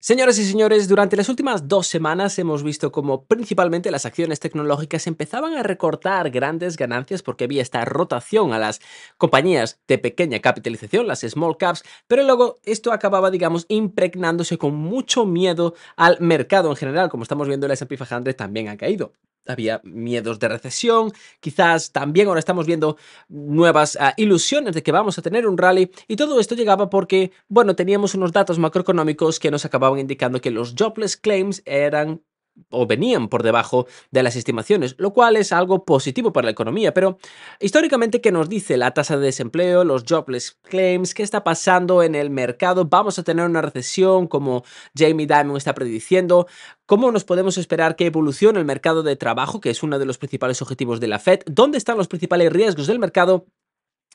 Señoras y señores, durante las últimas dos semanas hemos visto cómo principalmente las acciones tecnológicas empezaban a recortar grandes ganancias porque había esta rotación a las compañías de pequeña capitalización, las small caps, pero luego esto acababa, digamos, impregnándose con mucho miedo al mercado en general, como estamos viendo el S&P 500 también ha caído había miedos de recesión, quizás también ahora estamos viendo nuevas ah, ilusiones de que vamos a tener un rally y todo esto llegaba porque, bueno, teníamos unos datos macroeconómicos que nos acababan indicando que los jobless claims eran o venían por debajo de las estimaciones, lo cual es algo positivo para la economía, pero históricamente, ¿qué nos dice la tasa de desempleo, los jobless claims, qué está pasando en el mercado? ¿Vamos a tener una recesión como Jamie Dimon está prediciendo? ¿Cómo nos podemos esperar que evolucione el mercado de trabajo, que es uno de los principales objetivos de la Fed? ¿Dónde están los principales riesgos del mercado?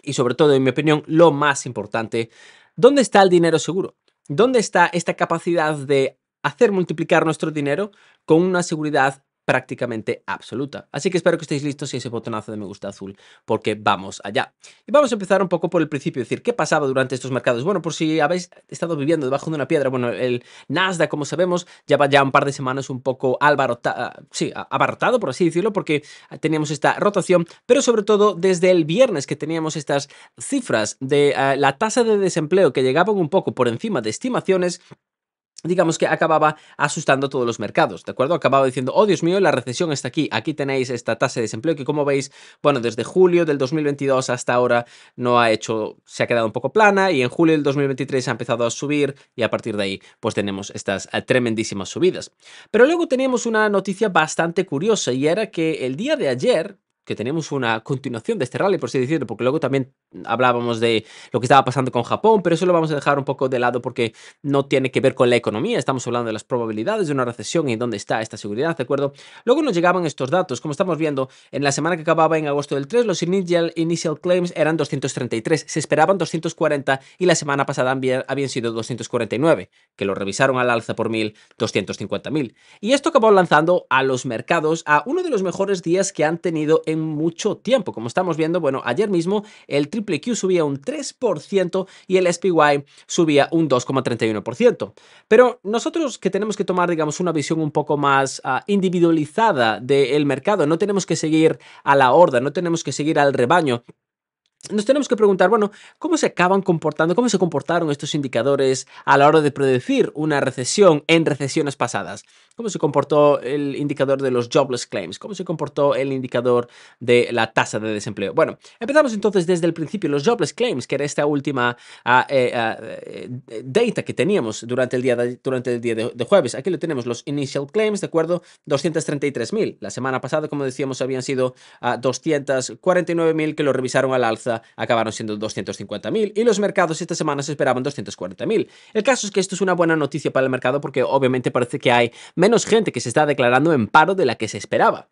Y sobre todo, en mi opinión, lo más importante, ¿dónde está el dinero seguro? ¿Dónde está esta capacidad de hacer multiplicar nuestro dinero con una seguridad prácticamente absoluta. Así que espero que estéis listos y ese botonazo de me gusta azul, porque vamos allá. Y vamos a empezar un poco por el principio, es decir, ¿qué pasaba durante estos mercados? Bueno, por si habéis estado viviendo debajo de una piedra, bueno, el Nasdaq, como sabemos, ya va ya un par de semanas un poco ah, sí, abarrotado, por así decirlo, porque teníamos esta rotación, pero sobre todo desde el viernes que teníamos estas cifras de ah, la tasa de desempleo que llegaban un poco por encima de estimaciones, digamos que acababa asustando a todos los mercados, ¿de acuerdo? Acababa diciendo, oh Dios mío, la recesión está aquí, aquí tenéis esta tasa de desempleo que como veis, bueno, desde julio del 2022 hasta ahora no ha hecho, se ha quedado un poco plana y en julio del 2023 ha empezado a subir y a partir de ahí pues tenemos estas eh, tremendísimas subidas. Pero luego teníamos una noticia bastante curiosa y era que el día de ayer, que tenemos una continuación de este rally, por así decirlo, porque luego también hablábamos de lo que estaba pasando con Japón, pero eso lo vamos a dejar un poco de lado porque no tiene que ver con la economía, estamos hablando de las probabilidades de una recesión y dónde está esta seguridad, ¿de acuerdo? Luego nos llegaban estos datos, como estamos viendo, en la semana que acababa en agosto del 3, los initial, claims eran 233, se esperaban 240 y la semana pasada habían, sido 249, que lo revisaron al alza por 1.250.000 Y esto acabó lanzando a los mercados a uno de los mejores días que han tenido en mucho tiempo. Como estamos viendo, bueno, ayer mismo el triple Q subía un 3% y el SPY subía un 2,31%. Pero nosotros que tenemos que tomar, digamos, una visión un poco más ah, individualizada del mercado, no tenemos que seguir a la horda, no tenemos que seguir al rebaño nos tenemos que preguntar, bueno, ¿cómo se acaban comportando, cómo se comportaron estos indicadores a la hora de predecir una recesión en recesiones pasadas? ¿Cómo se comportó el indicador de los jobless claims? ¿Cómo se comportó el indicador de la tasa de desempleo? Bueno, empezamos entonces desde el principio, los jobless claims, que era esta última ah, eh, ah, eh, data que teníamos durante el día, durante el día de, de, jueves. Aquí lo tenemos, los initial claims, ¿de acuerdo? 233.000. La semana pasada, como decíamos, habían sido 249.000 ah, que lo revisaron al alza acabaron siendo 250.000 y los mercados esta semana se esperaban 240.000. El caso es que esto es una buena noticia para el mercado porque obviamente parece que hay menos gente que se está declarando en paro de la que se esperaba.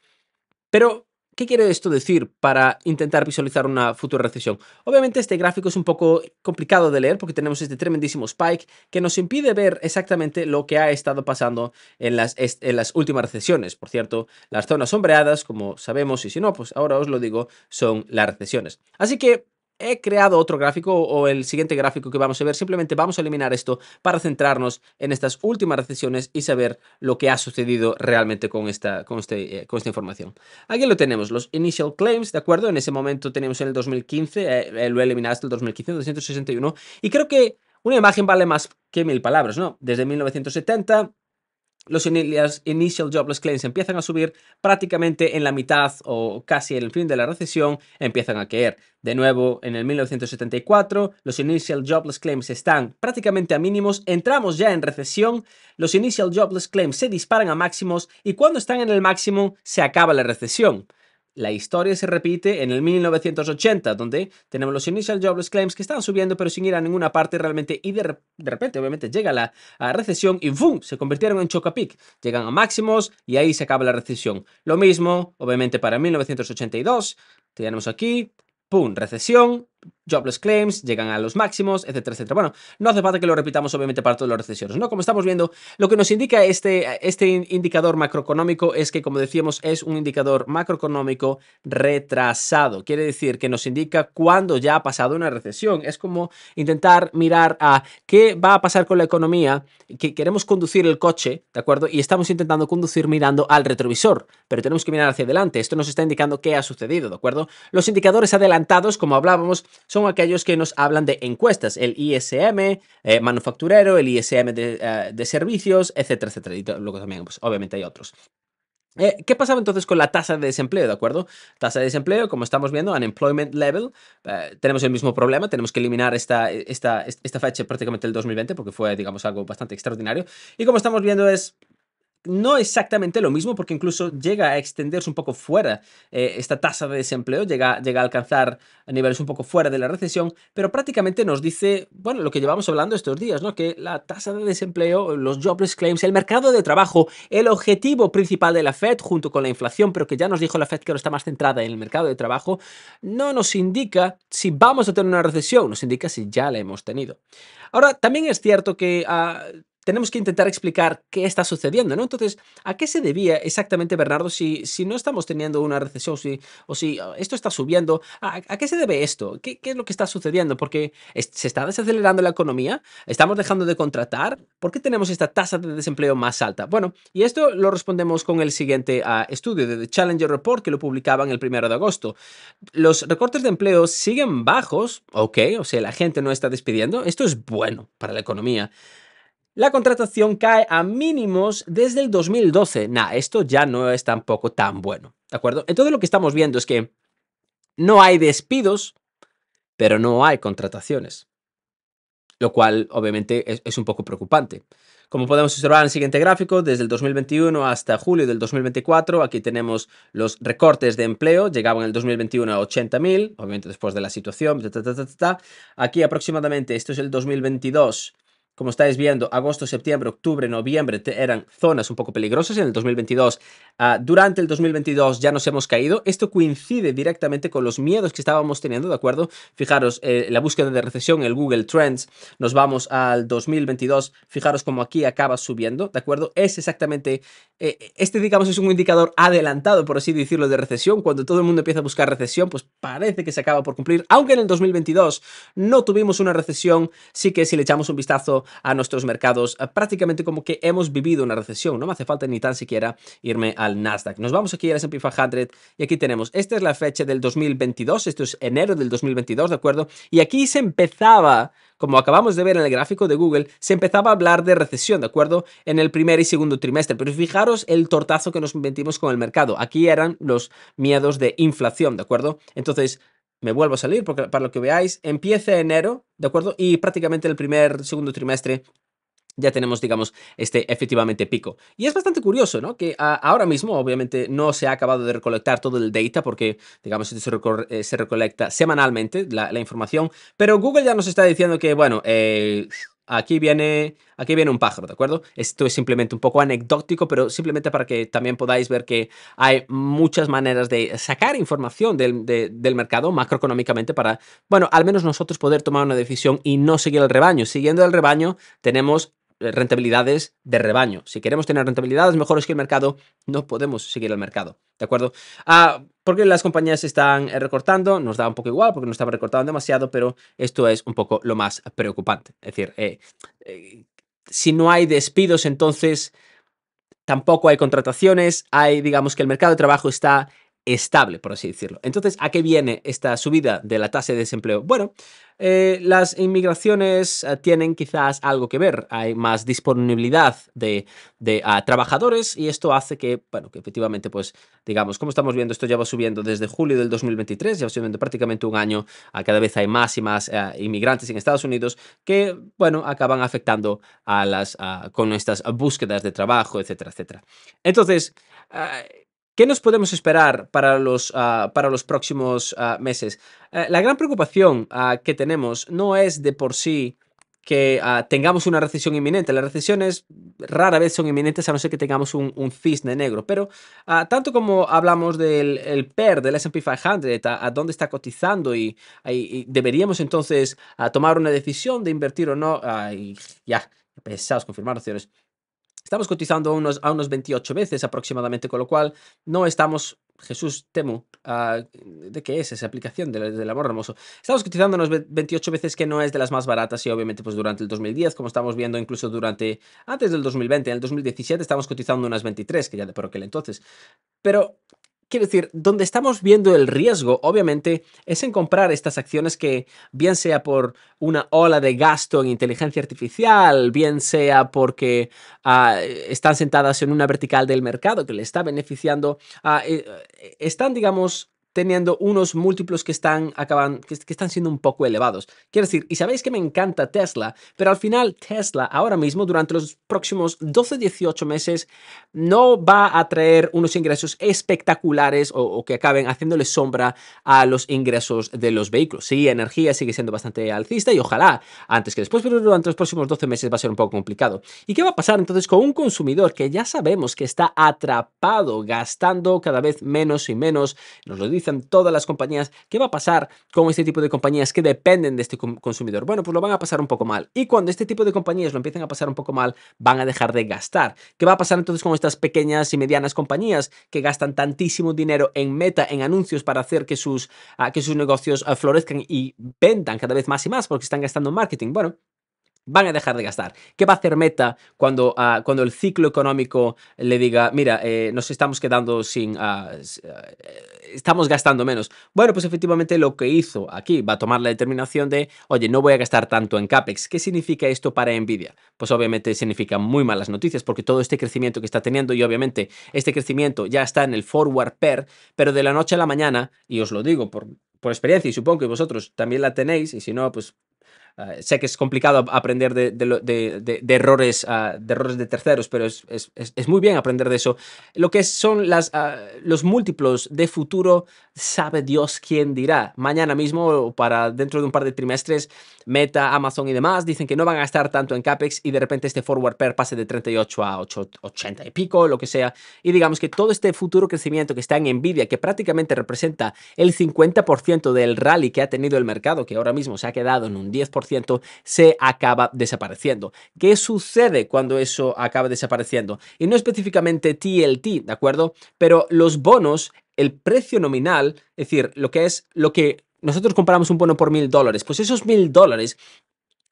Pero ¿Qué quiere esto decir para intentar visualizar una futura recesión? Obviamente este gráfico es un poco complicado de leer porque tenemos este tremendísimo spike que nos impide ver exactamente lo que ha estado pasando en las, últimas recesiones. Por cierto, las zonas sombreadas, como sabemos, y si no, pues ahora os lo digo, son las recesiones. Así que he creado otro gráfico o el siguiente gráfico que vamos a ver. Simplemente vamos a eliminar esto para centrarnos en estas últimas recesiones y saber lo que ha sucedido realmente con esta, con este, eh, con esta información. Aquí lo tenemos, los initial claims, ¿de acuerdo? En ese momento teníamos en el 2015, eh, eh, lo he eliminado hasta el 2015, 261. Y creo que una imagen vale más que mil palabras, ¿no? Desde 1970 los initial jobless claims empiezan a subir prácticamente en la mitad o casi en el fin de la recesión empiezan a caer. De nuevo, en el 1974 los initial jobless claims están prácticamente a mínimos, entramos ya en recesión, los initial jobless claims se disparan a máximos y cuando están en el máximo se acaba la recesión la historia se repite en el 1980, donde tenemos los Initial Jobless Claims que estaban subiendo pero sin ir a ninguna parte realmente y de, repente obviamente llega la, recesión y ¡boom! se convirtieron en Chocapic, llegan a máximos y ahí se acaba la recesión. Lo mismo obviamente para 1982, tenemos aquí, ¡pum! recesión, jobless claims llegan a los máximos, etcétera, etcétera. Bueno, no hace falta que lo repitamos obviamente para todos los recesiones, ¿no? Como estamos viendo, lo que nos indica este, este indicador macroeconómico es que, como decíamos, es un indicador macroeconómico retrasado. Quiere decir que nos indica cuándo ya ha pasado una recesión. Es como intentar mirar a qué va a pasar con la economía, que queremos conducir el coche, ¿de acuerdo? Y estamos intentando conducir mirando al retrovisor, pero tenemos que mirar hacia adelante. Esto nos está indicando qué ha sucedido, ¿de acuerdo? Los indicadores adelantados, como hablábamos, son aquellos que nos hablan de encuestas, el ISM eh, manufacturero, el ISM eh, de, servicios, etcétera, etcétera. Y luego también, pues obviamente hay otros. Eh, ¿Qué pasaba entonces con la tasa de desempleo? ¿De acuerdo? Tasa de desempleo, como estamos viendo, unemployment level, tenemos el mismo problema, tenemos que eliminar esta, esta, esta fecha prácticamente el 2020 porque fue, digamos, algo bastante extraordinario. Y como estamos viendo es no exactamente lo mismo, porque incluso llega a extenderse un poco fuera eh, esta tasa de desempleo, llega, llega a alcanzar niveles un poco fuera de la recesión, pero prácticamente nos dice, bueno, lo que llevamos hablando estos días, ¿no? Que la tasa de desempleo, los jobless claims, el mercado de trabajo, el objetivo principal de la Fed, junto con la inflación, pero que ya nos dijo la Fed que ahora está más centrada en el mercado de trabajo, no nos indica si vamos a tener una recesión, nos indica si ya la hemos tenido. Ahora, también es cierto que ah, tenemos que intentar explicar qué está sucediendo, ¿no? Entonces, ¿a qué se debía exactamente, Bernardo, si, si no estamos teniendo una recesión o si ah, esto está subiendo? ¿A, qué se debe esto? ¿Qué, ¿Qué, es lo que está sucediendo? Porque se está desacelerando la economía, estamos dejando de contratar, ¿por qué tenemos esta tasa de desempleo más alta? Bueno, y esto lo respondemos con el siguiente ah, estudio de The Challenger Report que lo publicaban el primero de agosto. Los recortes de empleo siguen bajos, ok, o sea, la gente no está despidiendo, esto es bueno para la economía. La contratación cae a mínimos desde el 2012. Nah, esto ya no es tampoco tan bueno. ¿De acuerdo? Entonces lo que estamos viendo es que no hay despidos, pero no hay contrataciones. Lo cual obviamente es, un poco preocupante. Como podemos observar en el siguiente gráfico, desde el 2021 hasta julio del 2024, aquí tenemos los recortes de empleo, llegaban en el 2021 a 80.000, obviamente después de la situación, aquí aproximadamente, esto es el 2022, como estáis viendo, agosto, septiembre, octubre, noviembre eran zonas un poco peligrosas en el 2022. Ah, durante el 2022 ya nos hemos caído. Esto coincide directamente con los miedos que estábamos teniendo, ¿de acuerdo? Fijaros, eh, la búsqueda de recesión, el Google Trends, nos vamos al 2022. Fijaros como aquí acaba subiendo, ¿de acuerdo? Es exactamente, eh, este digamos es un indicador adelantado, por así decirlo, de recesión. Cuando todo el mundo empieza a buscar recesión, pues parece que se acaba por cumplir. Aunque en el 2022 no tuvimos una recesión, sí que si le echamos un vistazo a nuestros mercados, eh, prácticamente como que hemos vivido una recesión. No me hace falta ni tan siquiera irme al Nasdaq. Nos vamos aquí a al S&P 500 y aquí tenemos, esta es la fecha del 2022, esto es enero del 2022, ¿de acuerdo? Y aquí se empezaba como acabamos de ver en el gráfico de Google, se empezaba a hablar de recesión, ¿de acuerdo? En el primer y segundo trimestre. Pero fijaros el tortazo que nos metimos con el mercado. Aquí eran los miedos de inflación, ¿de acuerdo? Entonces, me vuelvo a salir, porque para lo que veáis, empieza enero, ¿de acuerdo? Y prácticamente el primer, segundo trimestre ya tenemos, digamos, este efectivamente pico. Y es bastante curioso, ¿no? Que ahora mismo, obviamente, no se ha acabado de recolectar todo el data porque, digamos, eh, se, recolecta semanalmente, la, la, información, pero Google ya nos está diciendo que, bueno, eh, aquí viene, aquí viene un pájaro, ¿de acuerdo? Esto es simplemente un poco anecdótico, pero simplemente para que también podáis ver que hay muchas maneras de sacar información del, del mercado macroeconómicamente para, bueno, al menos nosotros poder tomar una decisión y no seguir el rebaño. Siguiendo el rebaño tenemos eh, rentabilidades de rebaño. Si queremos tener rentabilidades mejores que el mercado, no podemos seguir al mercado. ¿De acuerdo? Ah, porque las compañías están eh, recortando, nos da un poco igual porque no están recortando demasiado, pero esto es un poco lo más preocupante. Es decir, eh, si no hay despidos, entonces tampoco hay contrataciones, hay, digamos que el mercado de trabajo está estable, por así decirlo. Entonces, ¿a qué viene esta subida de la tasa de desempleo? Bueno, eh, las inmigraciones eh, tienen quizás algo que ver. Hay más disponibilidad de, ah, trabajadores y esto hace que, bueno, que efectivamente, pues, digamos, como estamos viendo, esto ya va subiendo desde julio del 2023, ya va subiendo prácticamente un año. Ah, cada vez hay más y más ah, inmigrantes en Estados Unidos que, bueno, acaban afectando a las, con estas búsquedas de trabajo, etcétera, etcétera. Entonces, ¿Qué nos podemos esperar para los, ah, para los próximos ah, meses? Eh, la gran preocupación ah, que tenemos no es de por sí que tengamos una recesión inminente. Las recesiones rara vez son inminentes a no ser que tengamos un, un cisne negro. Pero tanto como hablamos del PER, del SP 500, a, dónde está cotizando y, deberíamos entonces tomar una decisión de invertir o no, ya, pesados, confirmar Estamos cotizando a unos, a unos 28 veces aproximadamente, con lo cual no estamos Jesús temo, ah, ¿de qué es esa aplicación del, amor hermoso? Estamos cotizando unos 28 veces que no es de las más baratas y obviamente pues durante el 2010, como estamos viendo incluso durante antes del 2020, en el 2017 estamos cotizando unas 23, que ya de por aquel entonces. Pero Quiero decir, donde estamos viendo el riesgo, obviamente, es en comprar estas acciones que, bien sea por una ola de gasto en inteligencia artificial, bien sea porque ah, están sentadas en una vertical del mercado que le está beneficiando, ah, eh, eh, están, digamos, teniendo unos múltiplos que están, acaban, que, están siendo un poco elevados. Quiero decir, y sabéis que me encanta Tesla, pero al final Tesla ahora mismo durante los próximos 12-18 meses no va a traer unos ingresos espectaculares o, que acaben haciéndole sombra a los ingresos de los vehículos. Sí, energía sigue siendo bastante alcista y ojalá antes que después, pero durante los próximos 12 meses va a ser un poco complicado. ¿Y qué va a pasar entonces con un consumidor que ya sabemos que está atrapado gastando cada vez menos y menos? Nos lo dice todas las compañías, ¿qué va a pasar con este tipo de compañías que dependen de este consumidor? Bueno, pues lo van a pasar un poco mal. Y cuando este tipo de compañías lo empiecen a pasar un poco mal, van a dejar de gastar. ¿Qué va a pasar entonces con estas pequeñas y medianas compañías que gastan tantísimo dinero en meta, en anuncios para hacer que sus, ah, que sus negocios ah, florezcan y vendan cada vez más y más porque están gastando en marketing? Bueno, van a dejar de gastar. ¿Qué va a hacer Meta cuando, ah, cuando el ciclo económico le diga, mira, eh, nos estamos quedando sin, ah, ah, eh, estamos gastando menos? Bueno, pues efectivamente lo que hizo aquí va a tomar la determinación de, oye, no voy a gastar tanto en CAPEX. ¿Qué significa esto para Nvidia? Pues obviamente significa muy malas noticias porque todo este crecimiento que está teniendo y obviamente este crecimiento ya está en el forward pair, pero de la noche a la mañana, y os lo digo por, por experiencia y supongo que vosotros también la tenéis, y si no, pues Ah, sé que es complicado aprender de, errores, ah, de errores de terceros, pero es, muy bien aprender de eso. Lo que son ah, los múltiplos de futuro, sabe Dios quién dirá. Mañana mismo o para dentro de un par de trimestres, Meta, Amazon y demás dicen que no van a estar tanto en CAPEX y de repente este forward pair pase de 38 a 80 y pico, lo que sea. Y digamos que todo este futuro crecimiento que está en Nvidia, que prácticamente representa el 50% del rally que ha tenido el mercado, que ahora mismo se ha quedado en un 10%, se acaba desapareciendo. ¿Qué sucede cuando eso acaba desapareciendo? Y no específicamente TLT, ¿de acuerdo? Pero los bonos, el precio nominal, es decir, lo que es lo que nosotros compramos un bono por mil dólares, pues esos mil dólares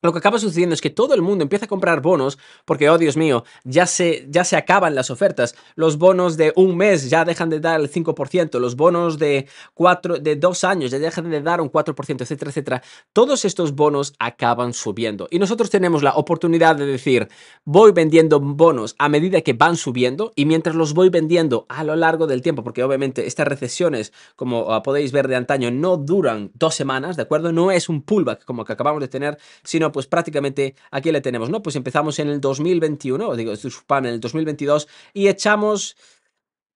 lo que acaba sucediendo es que todo el mundo empieza a comprar bonos porque, oh Dios mío, ya se, ya se acaban las ofertas. Los bonos de un mes ya dejan de dar el 5%, los bonos de, cuatro, de dos años ya dejan de dar un 4%, etcétera, etcétera. Todos estos bonos acaban subiendo y nosotros tenemos la oportunidad de decir, voy vendiendo bonos a medida que van subiendo y mientras los voy vendiendo a lo largo del tiempo, porque obviamente estas recesiones, como ah, podéis ver de antaño, no duran dos semanas, ¿de acuerdo? No es un pullback como que acabamos de tener, sino pues prácticamente aquí le tenemos, ¿no? Pues empezamos en el 2021, digo, en el 2022 y echamos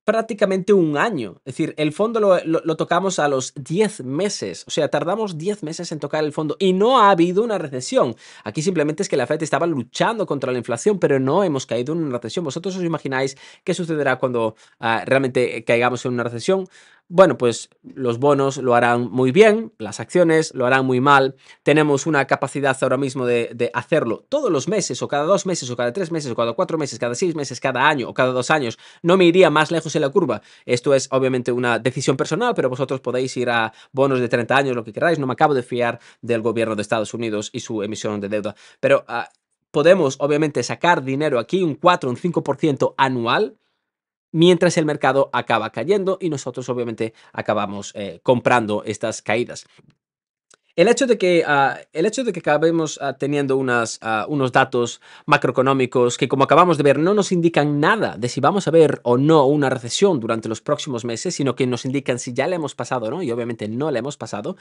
prácticamente un año. Es decir, el fondo lo, tocamos a los 10 meses. O sea, tardamos 10 meses en tocar el fondo y no ha habido una recesión. Aquí simplemente es que la Fed estaba luchando contra la inflación, pero no hemos caído en una recesión. ¿Vosotros os imagináis qué sucederá cuando ah, realmente caigamos en una recesión? Bueno, pues los bonos lo harán muy bien, las acciones lo harán muy mal, tenemos una capacidad ahora mismo de, hacerlo todos los meses o cada dos meses o cada tres meses o cada cuatro meses, cada seis meses, cada año o cada dos años. No me iría más lejos en la curva. Esto es obviamente una decisión personal, pero vosotros podéis ir a bonos de 30 años, lo que queráis. No me acabo de fiar del gobierno de Estados Unidos y su emisión de deuda. Pero ah, podemos obviamente sacar dinero aquí, un 4, un 5% anual mientras el mercado acaba cayendo y nosotros obviamente acabamos eh, comprando estas caídas. El hecho de que, ah, el hecho de que acabemos ah, teniendo ah, unos datos macroeconómicos que, como acabamos de ver, no nos indican nada de si vamos a ver o no una recesión durante los próximos meses, sino que nos indican si ya la hemos pasado o no, y obviamente no la hemos pasado,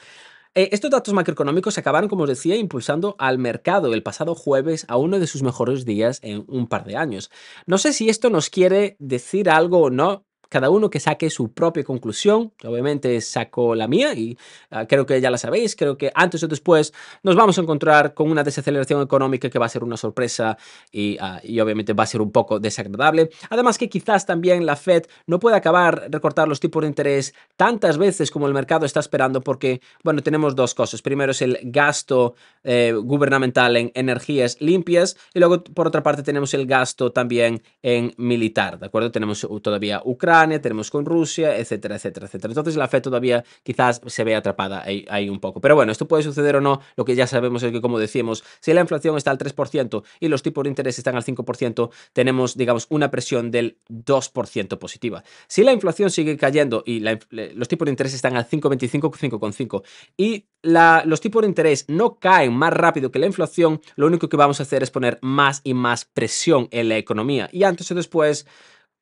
eh, estos datos macroeconómicos acabaron, como os decía, impulsando al mercado el pasado jueves a uno de sus mejores días en un par de años. No sé si esto nos quiere decir algo o no, cada uno que saque su propia conclusión. Obviamente saco la mía y ah, creo que ya la sabéis, creo que antes o después nos vamos a encontrar con una desaceleración económica que va a ser una sorpresa y, ah, y obviamente va a ser un poco desagradable. Además que quizás también la Fed no puede acabar recortar los tipos de interés tantas veces como el mercado está esperando porque, bueno, tenemos dos cosas. Primero es el gasto eh, gubernamental en energías limpias y luego por otra parte tenemos el gasto también en militar, ¿de acuerdo? Tenemos todavía Ucrania, tenemos con Rusia, etcétera, etcétera, etcétera. Entonces la FED todavía quizás se ve atrapada ahí, un poco. Pero bueno, esto puede suceder o no. Lo que ya sabemos es que, como decíamos, si la inflación está al 3% y los tipos de interés están al 5%, tenemos, digamos, una presión del 2% positiva. Si la inflación sigue cayendo y los tipos de interés están al 5,25, 5,5 y los tipos de interés no caen más rápido que la inflación, lo único que vamos a hacer es poner más y más presión en la economía. Y antes o después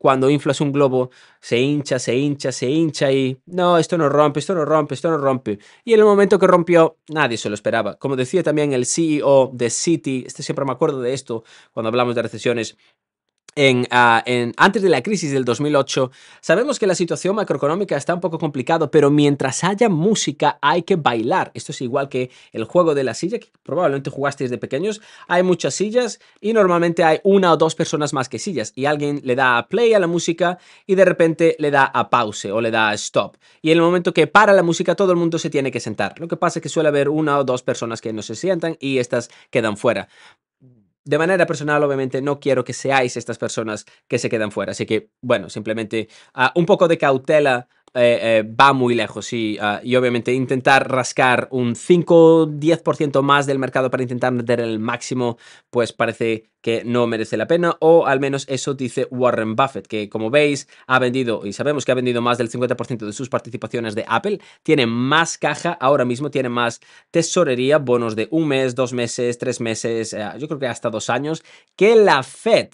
cuando inflas un globo, se hincha, se hincha, se hincha y no, esto no rompe, esto no rompe, esto no rompe. Y en el momento que rompió, nadie se lo esperaba. Como decía también el CEO de Citi, este siempre me acuerdo de esto cuando hablamos de recesiones, Ah, en, antes de la crisis del 2008, sabemos que la situación macroeconómica está un poco complicada, pero mientras haya música hay que bailar. Esto es igual que el juego de la silla, que probablemente jugasteis de pequeños. Hay muchas sillas y normalmente hay una o dos personas más que sillas. Y alguien le da play a la música y de repente le da a pause o le da stop. Y en el momento que para la música todo el mundo se tiene que sentar. Lo que pasa es que suele haber una o dos personas que no se sientan y estas quedan fuera de manera personal, obviamente, no quiero que seáis estas personas que se quedan fuera. Así que, bueno, simplemente ah, un poco de cautela eh, eh, va muy lejos y, ah, y, obviamente intentar rascar un 5-10% más del mercado para intentar meter el máximo, pues parece que no merece la pena o al menos eso dice Warren Buffett, que como veis ha vendido y sabemos que ha vendido más del 50% de sus participaciones de Apple, tiene más caja ahora mismo, tiene más tesorería, bonos de un mes, dos meses, tres meses, eh, yo creo que hasta dos años, que la Fed.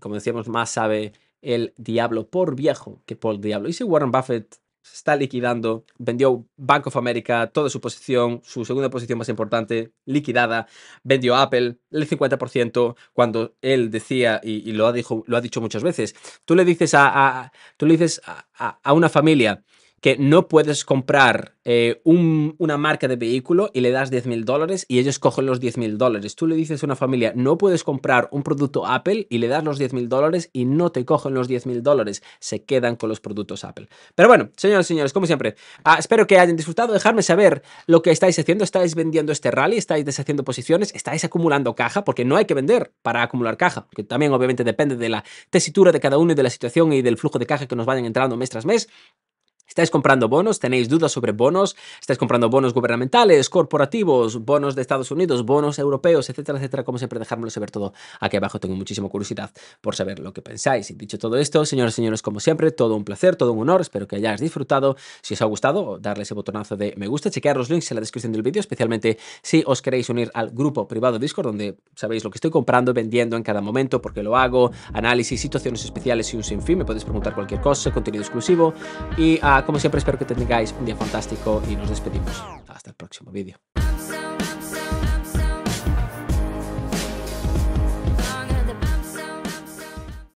Como decíamos, más sabe el diablo por viejo que por diablo. Y si Warren Buffett se está liquidando, vendió Bank of America, toda su posición, su segunda posición más importante, liquidada, vendió Apple el 50% cuando él decía, y, lo, ha lo, ha dicho muchas veces, tú le dices a, tú le dices a una familia, que no puedes comprar eh, una marca de vehículo y le das 10 mil dólares y ellos cogen los 10 mil dólares. Tú le dices a una familia, no puedes comprar un producto Apple y le das los 10 mil dólares y no te cogen los 10 mil dólares, se quedan con los productos Apple. Pero bueno, señores, señores, como siempre, ah, espero que hayan disfrutado. Dejadme saber lo que estáis haciendo. ¿Estáis vendiendo este rally? ¿Estáis deshaciendo posiciones? ¿Estáis acumulando caja? Porque no hay que vender para acumular caja, que también obviamente depende de la tesitura de cada uno y de la situación y del flujo de caja que nos vayan entrando mes tras mes. Estáis comprando bonos, tenéis dudas sobre bonos, estáis comprando bonos gubernamentales, corporativos, bonos de Estados Unidos, bonos europeos, etcétera, etcétera. Como siempre, dejármelo saber todo aquí abajo. Tengo muchísima curiosidad por saber lo que pensáis. Y dicho todo esto, señoras y señores, como siempre, todo un placer, todo un honor. Espero que hayáis disfrutado. Si os ha gustado, darle ese botonazo de me gusta, chequear los links en la descripción del vídeo, especialmente si os queréis unir al grupo privado Discord, donde sabéis lo que estoy comprando, vendiendo en cada momento, porque lo hago, análisis, situaciones especiales y un sinfín. Me podéis preguntar cualquier cosa, contenido exclusivo. Y a como siempre, espero que tengáis un día fantástico y nos despedimos. Hasta el próximo vídeo.